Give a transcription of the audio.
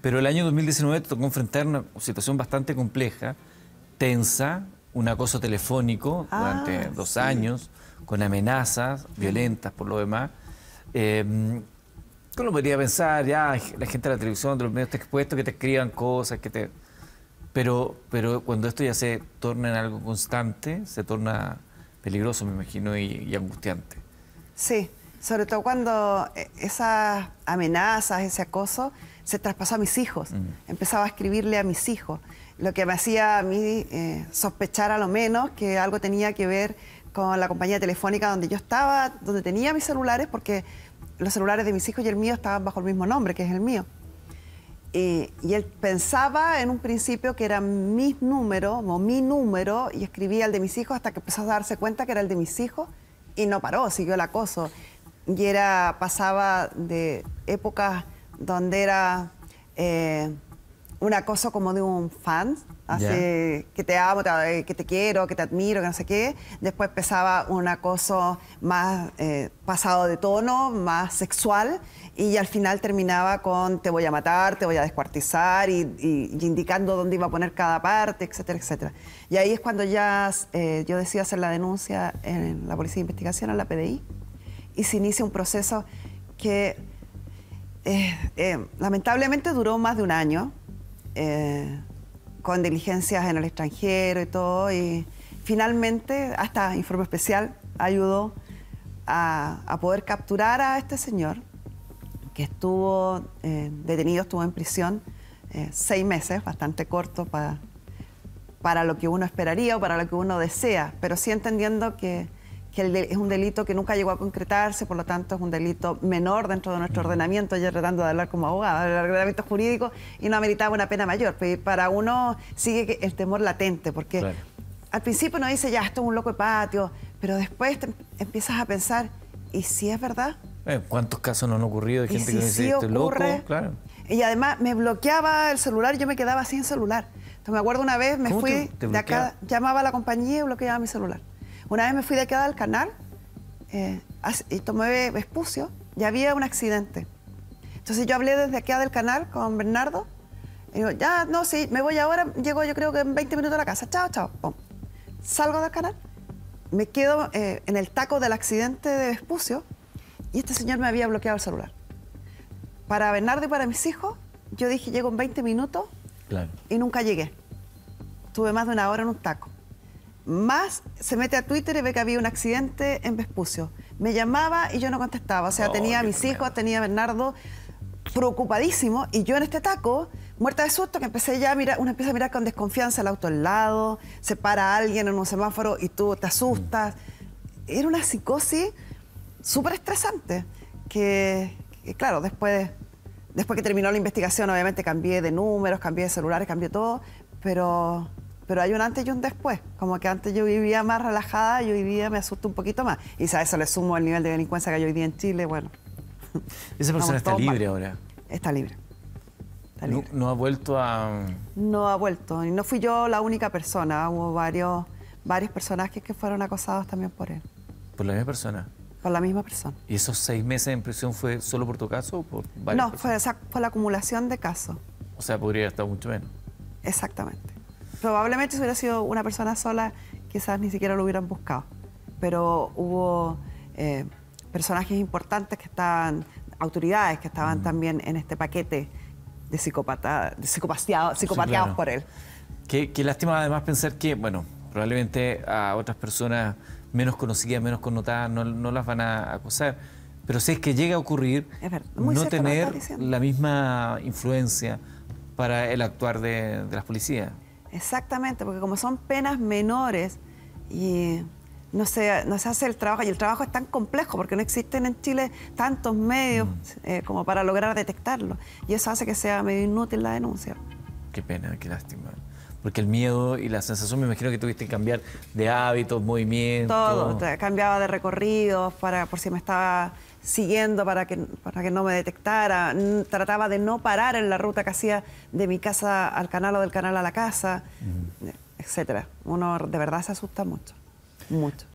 Pero el año 2019 te tocó enfrentar una situación bastante compleja, tensa, un acoso telefónico ah, durante dos años, con amenazas violentas por lo demás. Eh, uno podría pensar, ya, la gente de la televisión, de los medios está expuesto, que te escriban cosas, que te... Pero, pero cuando esto ya se torna en algo constante, se torna peligroso, me imagino, y angustiante. Sí, sobre todo cuando eh, esas amenazas, ese acoso, se traspasó a mis hijos. Empezaba a escribirle a mis hijos, lo que me hacía a mí eh, sospechar a lo menos que algo tenía que ver con la compañía telefónica donde yo estaba, donde tenía mis celulares, porque los celulares de mis hijos y el mío estaban bajo el mismo nombre, que es el mío. Y, y él pensaba en un principio que eran mis números, o mi número, y escribía el de mis hijos hasta que empezó a darse cuenta que era el de mis hijos y no paró, siguió el acoso y era, pasaba de épocas donde era eh, un acoso como de un fan, que te amo, eh, que te quiero, que te admiro, que no sé qué. Después empezaba un acoso más eh, pasado de tono, más sexual, y al final terminaba con te voy a matar, te voy a descuartizar, y, indicando dónde iba a poner cada parte, etcétera, etcétera. Y ahí es cuando ya eh, yo decidí hacer la denuncia en la Policía de Investigación, en la PDI y se inicia un proceso que eh, eh, lamentablemente duró más de un año, eh, con diligencias en el extranjero y todo, y finalmente, hasta informe especial, ayudó a, a poder capturar a este señor, que estuvo detenido, estuvo en prisión seis meses, bastante corto para, para lo que uno esperaría o para lo que uno desea, pero sí entendiendo que que es un delito que nunca llegó a concretarse, por lo tanto es un delito menor dentro de nuestro ordenamiento, ya tratando de hablar como abogado del ordenamiento jurídico, y no ameritaba una pena mayor. Pero pues, para uno sigue el temor latente, porque al principio uno dice, ya, esto es un loco de patio, pero después empiezas a pensar, ¿y si es verdad? Eh, ¿Cuántos casos no han ocurrido de gente que dice, este loco? Y además me bloqueaba el celular, yo me quedaba sin celular. Entonces me acuerdo una vez, me fui de acá, llamaba a la compañía y bloqueaba mi celular. Una vez me fui de aquí al canal eh, y tomé Vespucio y había un accidente. Entonces yo hablé desde aquí del canal con Bernardo. Y digo, ya, no, sí, me voy ahora, llego yo creo que en 20 minutos a la casa. Chao, chao. Salgo del canal, me quedo eh, en el taco del accidente de Vespucio y este señor me había bloqueado el celular. Para Bernardo y para mis hijos, yo dije, llego en 20 minutos y nunca llegué. Estuve más de una hora en un taco más se mete a Twitter y ve que había un accidente en Vespucio. Me llamaba y yo no contestaba. O sea, oh, tenía a mis hijos, tenía a Bernardo preocupadísimo y yo en este taco, muerta de susto, que empecé ya a mirar, uno empieza a mirar con desconfianza el auto al lado, se para a alguien en un semáforo y tú te asustas. Era una psicosis súper estresante que, claro, después, después que terminó la investigación, obviamente cambié de números, cambié de celulares, cambié todo, pero pero hay un antes y un después. Como que antes yo vivía más relajada yo vivía, me asusto un poquito más. Y sabes a eso le sumo el nivel de delincuencia que yo vivía en Chile, bueno. Esa persona está libre ahora. Está libre. No, ha vuelto a. No ha vuelto. Y no fui yo la única persona. Hubo varios, varios personajes que fueron acosados también por él. ¿Por la misma persona? Por la misma persona. ¿Y esos seis meses en prisión fue solo por tu caso o por varios? No, fue, fue la acumulación de casos. O sea, podría estar mucho menos. Exactamente probablemente si hubiera sido una persona sola, quizás ni siquiera lo hubieran buscado. Pero hubo eh, personajes importantes que estaban, autoridades que estaban también en este paquete de, de psicopateados por él. Qué, lástima además pensar que, bueno, probablemente a otras personas menos conocidas, menos connotadas, no, las van a acosar. Pero si es que llega a ocurrir, no tener la misma influencia para el actuar de, de las policías. Exactamente, porque como son penas menores y no se, no hace el trabajo, y el trabajo es tan complejo porque no existen en Chile tantos medios mm. eh, como para lograr detectarlo, y eso hace que sea medio inútil la denuncia. Qué pena, qué lástima. Porque el miedo y la sensación, me imagino que tuviste que cambiar de hábitos, movimientos. Todo, cambiaba de recorridos para, por si me estaba siguiendo para que, para que no me detectara. Trataba de no parar en la ruta que hacía de mi casa al canal o del canal a la casa, etcétera. Uno de verdad se asusta mucho, mucho.